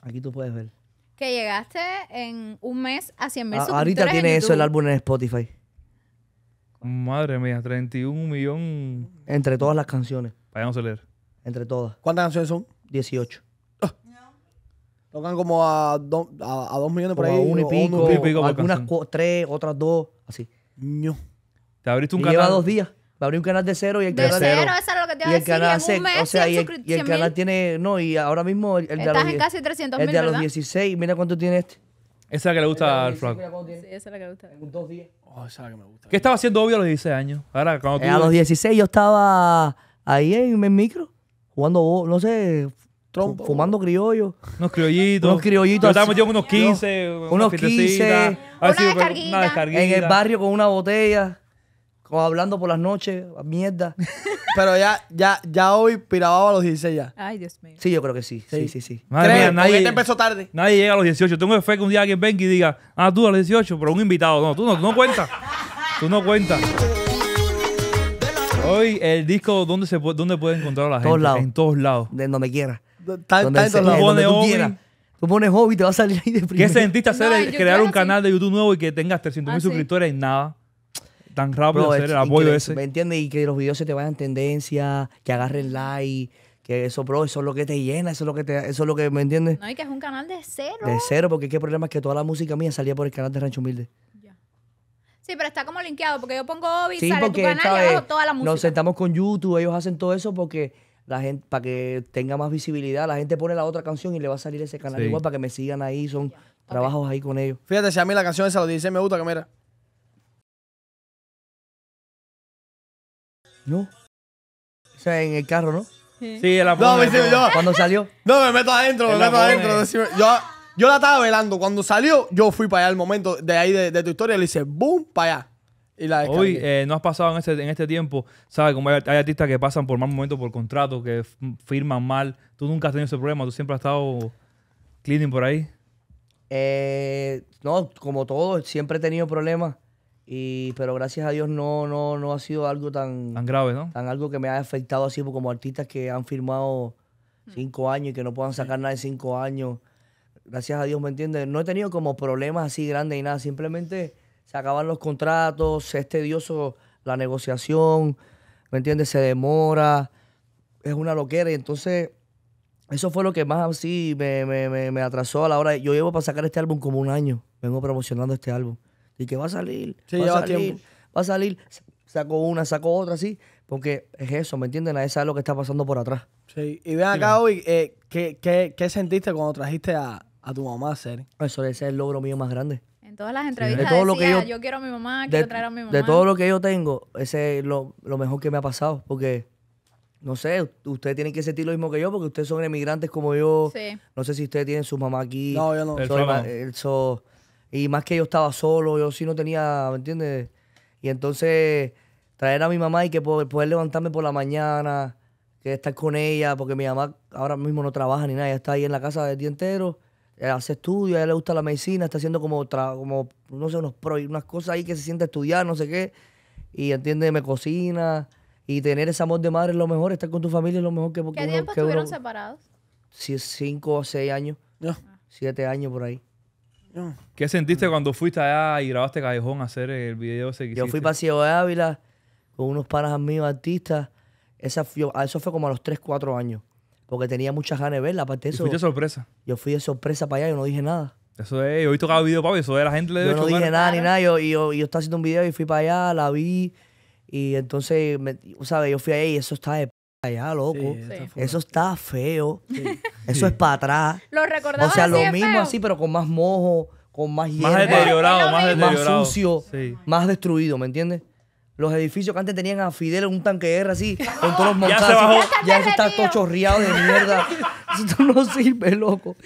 Aquí tú puedes ver. Que llegaste en un mes a 100 mil ah, Ahorita tiene eso el álbum en Spotify. Madre mía, 31 millones. Entre todas las canciones. Vayamos a leer. Entre todas. ¿Cuántas canciones son? 18. Tocan como a, a, dos millones por ahí. a uno y pico. algunas tres, otras dos, así. Te abriste un canal. Lleva dos días. Me abrí un canal de cero y el de canal cero, eso es lo que te iba a decir. El canal en un mes, o sea, y el, canal tiene. No, y ahora mismo el, de Estás en casi 300 El de a los 16, mira cuánto tiene este. Esa es la que le gusta al Frank. esa es la que le gusta. En dos días. Oh, esa es la que me gusta. ¿Qué estaba haciendo obvio a los 16 años? Ahora, cuando eh, a los 16 yo estaba ahí en el micro, jugando, no sé, Fumando criollos, Unos criollitos. Unos criollitos. Estamos yo unos 15. Unos, 15. Así, una, pues, En el barrio con una botella. hablando por las noches. Mierda. Pero ya, ya, ya hoy piraba a los 16 ya. Ay, Dios mío. Sí, yo creo que sí. Sí, sí, sí. Madre mía, nadie, este empezó tarde. Nadie llega a los 18. Tengo fe que un día alguien venga y diga, ah, tú a los 18, pero un invitado. No, tú no, tú no cuentas. Tú no cuentas. Hoy el disco, ¿dónde, se puede, dónde puede encontrar a la gente? lados. En todos lados. De donde quiera tú pones hobby, te va a salir ahí de primero. ¿Qué sentiste hacer crear un canal de YouTube nuevo y que tengas 300 mil ah, suscriptores y nada? Tan rápido hacer el apoyo ese. ¿Me entiendes? Y que los videos se te vayan en tendencia, que agarren like, que eso, bro, eso es lo que te llena, eso es lo que eso es lo que, ¿me entiendes? No, y que es un canal de cero. De cero, porque qué problema es que toda la música mía salía por el canal de Rancho Humilde. Sí, pero está como linkeado, porque yo pongo hobby, sale tu canal y hago toda la música. nos sentamos con YouTube, ellos hacen todo eso porque la gente, para que tenga más visibilidad, la gente pone la otra canción y le va a salir ese canal igual para que me sigan ahí, son trabajos ahí con ellos. Fíjate, si a mí la canción esa, lo dice, me gusta, que mira. No. O sea, en el carro, ¿no? Sí, en la No, yo, Cuando salió. No, me meto adentro, me meto adentro. Eh. yo, la estaba velando. Cuando salió, yo fui para allá al momento de ahí de, de tu historia. Le hice boom para allá. Hoy eh, no has pasado en este, este tiempo, ¿sabes? Como hay, artistas que pasan por mal momento por contrato, que firman mal. Tú nunca has tenido ese problema, tú siempre has estado cleaning por ahí. Eh, no, como todo, siempre he tenido problemas. Y, pero gracias a Dios no, no, no ha sido algo tan, tan grave, ¿no? Tan algo que me ha afectado así como artistas que han firmado mm. cinco años y que no puedan sacar nada de cinco años. Gracias a Dios, ¿me entiendes? No he tenido como problemas así grandes ni nada, simplemente se acaban los contratos, es tedioso la negociación, ¿me entiendes? Se demora, es una loquera. Y entonces, eso fue lo que más así me, me, atrasó a la hora. Yo llevo para sacar este álbum como un año, vengo promocionando este álbum. Y que va a salir, va, a salir va a salir, saco una, saco otra, así. Porque es eso, ¿me entienden? A esa es lo que está pasando por atrás. Sí, y ven acá hoy, eh, ¿qué, qué, qué, sentiste cuando trajiste a, a tu mamá a hacer? Eso, ese es el logro mío más grande todas las entrevistas que yo, quiero a mi mamá, quiero traer a mi mamá. De todo lo que yo tengo, ese es lo, mejor que me ha pasado, porque no sé, ustedes tienen que sentir lo mismo que yo porque ustedes son emigrantes como yo. No sé si ustedes tienen su mamá aquí. No, yo no. Eh, y más que yo estaba solo, yo sí no tenía, ¿me entiendes? Y entonces traer a mi mamá y que poder, poder, levantarme por la mañana, que estar con ella, porque mi mamá ahora mismo no trabaja ni nada, ella está ahí en la casa el día entero. Eh, hace estudios, a ella le gusta la medicina, está haciendo como, como no sé, unos unas cosas ahí que se siente a estudiar, no sé qué. Y entiende, me cocina. Y tener ese amor de madre es lo mejor, estar con tu familia es lo mejor que porque. ¿Qué tiempo estuvieron separados? cinco o seis años. Siete años por ahí. ¿Qué sentiste cuando fuiste allá y grabaste Callejón a hacer el video ese que hiciste? Yo fui para Ciego de Ávila con unos panas amigos artistas. Esa, eso fue como a los tres, cuatro años porque tenía muchas ganas de verla. Aparte de eso. Fuiste sorpresa. Yo fui de sorpresa para allá, yo no dije nada. Eso es, yo he cada video, papi, eso es, la gente le Yo no dije nada ni nada, yo, yo, estaba haciendo un video y fui para allá, la vi, y entonces, ¿sabes? Yo fui ahí y eso está de p allá, loco. Eso está feo. Eso es para atrás. Lo recordamos. O sea, lo mismo así, pero con más mojo, con más hierba. Más deteriorado, más deteriorado. Más sucio, más destruido, ¿me entiendes? los edificios que antes tenían a Fidel en un tanque de guerra así, con todos los montajes. Ya se eso está todo chorreado de mierda. Eso no sirve, loco.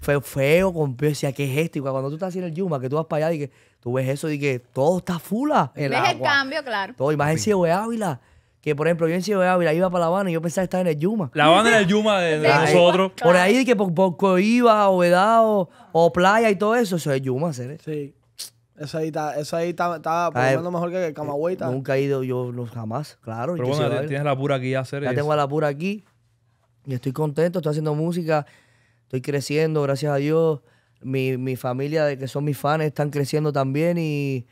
Fue feo, O decía, ¿qué es esto? Y cuando tú estás en el Yuma, que tú vas para allá y que tú ves eso y que todo está fula. El ves el cambio, claro. Todo, y más en Ciego de Ávila. Que por ejemplo, yo en Ciego de Ávila iba para La Habana y yo pensaba estaba en el Yuma. La Habana era el Yuma de, nosotros. Por ahí que por, por Coiba, Ovedado, o Playa y todo eso, eso es Yuma, ¿sí? ¿sabes? sí esa ahí está, esa ahí está, probando mejor que el Camagüey. Nunca he ido yo jamás, claro. Pero bueno, tienes la pura aquí a hacer Ya tengo la pura aquí y estoy contento, estoy haciendo música, estoy creciendo, gracias a Dios. Mi, mi familia, que son mis fans, están creciendo también y,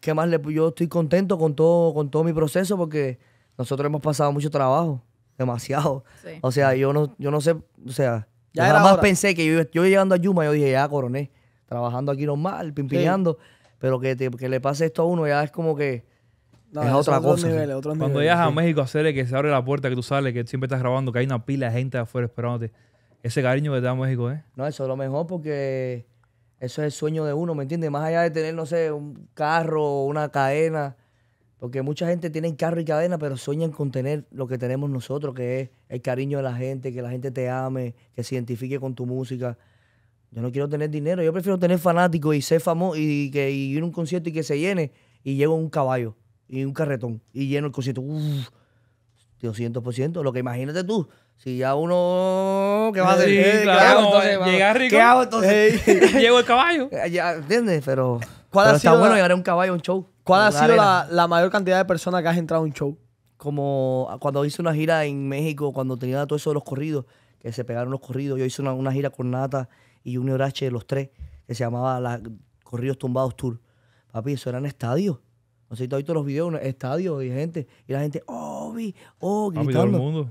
qué más yo estoy contento con todo, con todo mi proceso porque nosotros hemos pasado mucho trabajo, demasiado. O sea, yo no, yo no sé, o sea, ya yo jamás pensé que yo, yo llegando a Yuma, yo dije, ya coroné trabajando aquí normal, pimpiñando, pero que, que le pase esto a uno ya es como que es otra cosa. Cuando llegas a México, a hacerle que se abre la puerta, que tú sales, que siempre estás grabando, que hay una pila de gente afuera esperándote. Ese cariño que te da México, ¿eh? No, eso es lo mejor porque eso es el sueño de uno, ¿me entiendes? Más allá de tener, no sé, un carro, o una cadena. Porque mucha gente tiene carro y cadena, pero sueñan con tener lo que tenemos nosotros, que es el cariño de la gente, que la gente te ame, que se identifique con tu música. Yo no quiero tener dinero, yo prefiero tener fanáticos y ser famoso y, que, ir a un concierto y que se llene y llego un caballo y un carretón y lleno el concierto. Uf, 200%. Lo que imagínate tú, si ya uno. ¿Qué va a hacer? Sí, eh, claro, rico. ¿Qué entonces? Llego el caballo. ¿Entiendes? Pero. ¿Cuál ha sido bueno llegar un caballo a un show. ¿Cuál ha sido la, mayor cantidad de personas que has entrado a un show? Como cuando hice una gira en México, cuando tenía todo eso de los corridos, que se pegaron los corridos. Yo hice una, una gira con Nata y Junior H de los tres, que se llamaba la Corridos Tumbados Tour. Papi, eso eran estadios. No sé si te has visto los videos, estadios y gente, y la gente, oh, vi, oh, gritando. todo el mundo.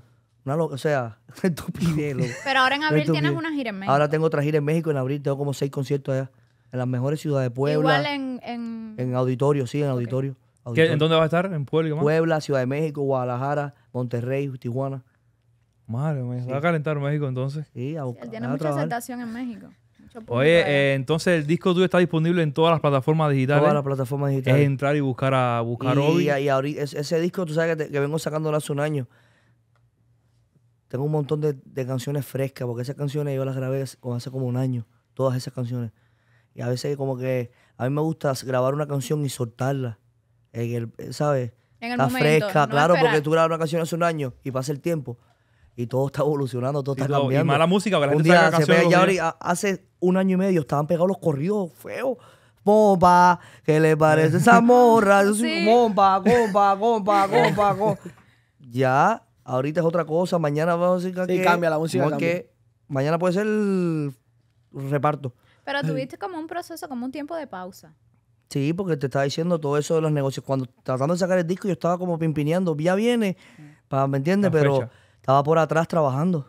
o sea, estupidez. Pero ahora en abril tienes una gira en México. Ahora tengo otra gira en México, en abril tengo como seis conciertos allá, en las mejores ciudades de Puebla. Igual en... En, auditorio, sí, en auditorio. ¿En dónde va a estar? ¿En Puebla? Puebla, Ciudad de México, Guadalajara, Monterrey, Tijuana. Madre mía, va a calentar México entonces. Sí, a tiene mucha aceptación en México. Oye, eh, entonces el disco tuyo está disponible en todas las plataformas digitales. Todas las plataformas digitales. Es entrar y buscar a buscar y, ahorita, ese disco, tú sabes que, vengo sacándolo hace un año. Tengo un montón de, canciones frescas, porque esas canciones yo las grabé hace como un año, todas esas canciones. Y a veces como que a mí me gusta grabar una canción y soltarla. En el, ¿Sabes? En fresca, claro, porque tú grabas una canción hace un año y pasa el tiempo y todo está evolucionando, todo está cambiando. Y mala música, un día se ya hace un año y medio estaban pegados los corridos feos. Bomba, ¿qué le parece esa morra? Yo soy sí. compa, ya, ahorita es otra cosa. Mañana vamos a decir que... Sí, cambia la música. Que mañana puede ser el reparto. Pero tuviste como un proceso, como un tiempo de pausa. Sí, porque te estaba diciendo todo eso de los negocios. Cuando tratando de sacar el disco, yo estaba como pimpineando, ya viene, mm. para, ¿me entiendes? Pero... Estaba por atrás trabajando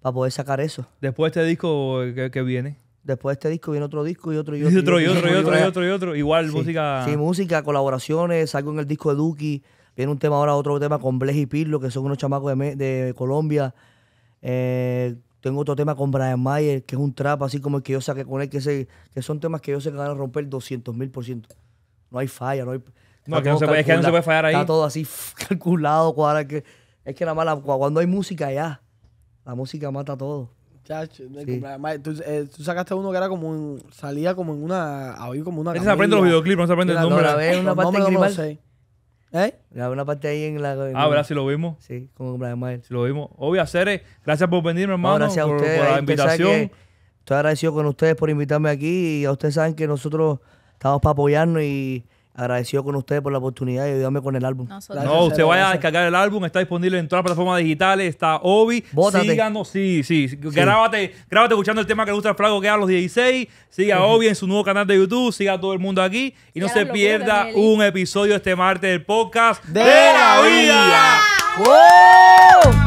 para poder sacar eso. Después de este disco que, viene. Después de este disco viene otro disco y otro y otro. Y otro y otro y otro, y otro, Igual música. Sí, música, colaboraciones. Salgo en el disco de Duki. Viene un tema ahora, otro tema con Blech y Pirlo, que son unos chamacos de, Colombia. Eh, tengo otro tema con Brian Mayer, que es un trap, así como el que yo saqué con él, que, se, que son temas que yo sé que van a romper 200 mil por ciento. No hay falla, no hay. No, se puede, es que no se puede fallar ahí. Está todo así calculado, cuadra, que es que nada más cuando hay música allá, la música mata todo. Chacho, sí. tú, eh, tú, sacaste uno que era como salía como en una, a se aprende los videoclips, no se aprende el nombre. No, ¿Eh? la una parte ¿Eh? una parte ahí en la. ah, ¿verdad? Si lo vimos. Sí, con Brian Mayer. Si lo vimos. Obvio, Cere, gracias por mi hermano. gracias a ustedes por la invitación. Estoy agradecido con ustedes por invitarme aquí y a ustedes saben que nosotros estamos para apoyarnos y agradecido con ustedes por la oportunidad y ayudarme con el álbum. No, usted vaya a descargar el álbum, está disponible en todas las plataformas digitales, está Obi. Síganos, sí, sí, Grábate, escuchando el tema que le gusta al Flaco, que a los 16. Siga Obi en su nuevo canal de YouTube, siga a todo el mundo aquí y no se pierda un episodio este martes del podcast de, la vida.